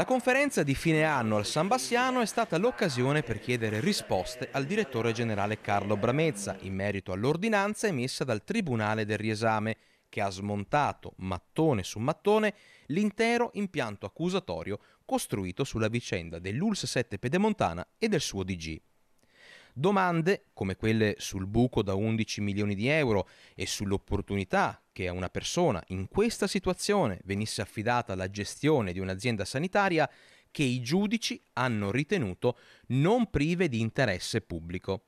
La conferenza di fine anno al San Bassiano è stata l'occasione per chiedere risposte al direttore generale Carlo Bramezza in merito all'ordinanza emessa dal Tribunale del Riesame che ha smontato mattone su mattone l'intero impianto accusatorio costruito sulla vicenda dell'ULS 7 Pedemontana e del suo DG. Domande come quelle sul buco da 11 milioni di euro e sull'opportunità che a una persona in questa situazione venisse affidata la gestione di un'azienda sanitaria che i giudici hanno ritenuto non prive di interesse pubblico.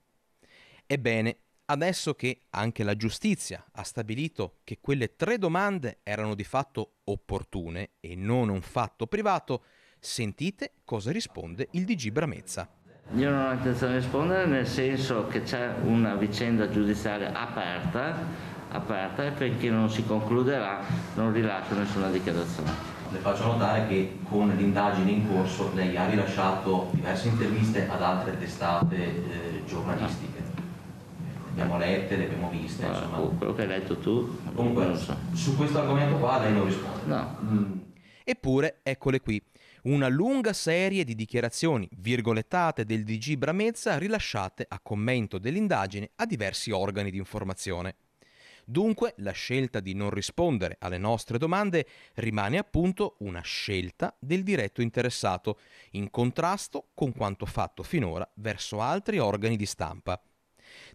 Ebbene, adesso che anche la giustizia ha stabilito che quelle tre domande erano di fatto opportune e non un fatto privato, sentite cosa risponde il DG Bramezza. Io non ho intenzione di rispondere nel senso che c'è una vicenda giudiziaria aperta, aperta e finché non si concluderà non rilascio nessuna dichiarazione. Le faccio notare che con l'indagine in corso lei ha rilasciato diverse interviste ad altre testate eh, giornalistiche. Le abbiamo lette, le abbiamo viste. Allora, quello che hai letto tu. Comunque, so. su questo argomento qua lei non risponde. No. Mm. Eppure, eccole qui, una lunga serie di dichiarazioni virgolettate del DG Bramezza rilasciate a commento dell'indagine a diversi organi di informazione. Dunque, la scelta di non rispondere alle nostre domande rimane appunto una scelta del diretto interessato, in contrasto con quanto fatto finora verso altri organi di stampa.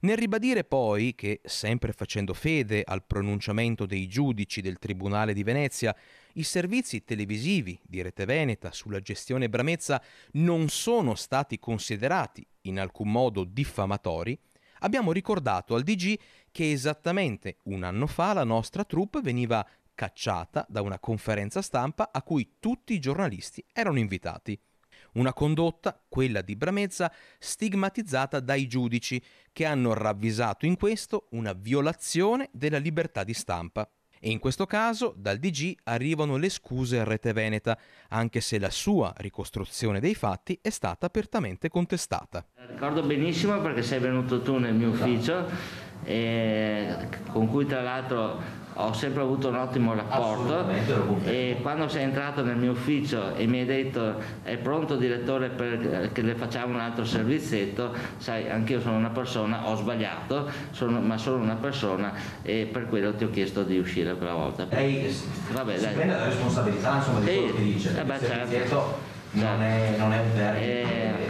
Nel ribadire poi che, sempre facendo fede al pronunciamento dei giudici del Tribunale di Venezia, i servizi televisivi di Rete Veneta sulla gestione Bramezza non sono stati considerati in alcun modo diffamatori, abbiamo ricordato al DG che esattamente un anno fa la nostra troupe veniva cacciata da una conferenza stampa a cui tutti i giornalisti erano invitati. Una condotta, quella di Bramezza, stigmatizzata dai giudici, che hanno ravvisato in questo una violazione della libertà di stampa. E in questo caso dal DG arrivano le scuse a Rete Veneta, anche se la sua ricostruzione dei fatti è stata apertamente contestata. Ricordo benissimo perché sei venuto tu nel mio ufficio con cui tra l'altro ho sempre avuto un ottimo rapporto e quando sei entrato nel mio ufficio e mi hai detto è pronto direttore che le facciamo un altro servizietto, sai anch'io sono una persona, ho sbagliato, sono, ma sono una persona e per quello ti ho chiesto di uscire quella volta. Lei Vabbè, si dai. prende la responsabilità insomma, di quello che dice, vabbè, eh certo. non, certo. è, non è un termine. Eh,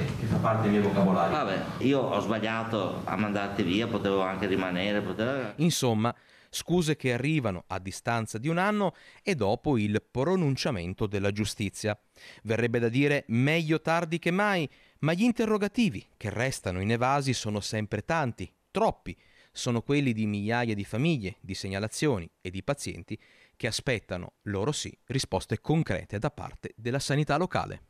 parte il mio vocabolario. Vabbè, io ho sbagliato a mandarti via, potevo anche rimanere. Potevo... Insomma, scuse che arrivano a distanza di un anno e dopo il pronunciamento della giustizia. Verrebbe da dire meglio tardi che mai, ma gli interrogativi che restano inevasi sono sempre tanti, troppi, sono quelli di migliaia di famiglie, di segnalazioni e di pazienti che aspettano, loro sì, risposte concrete da parte della sanità locale.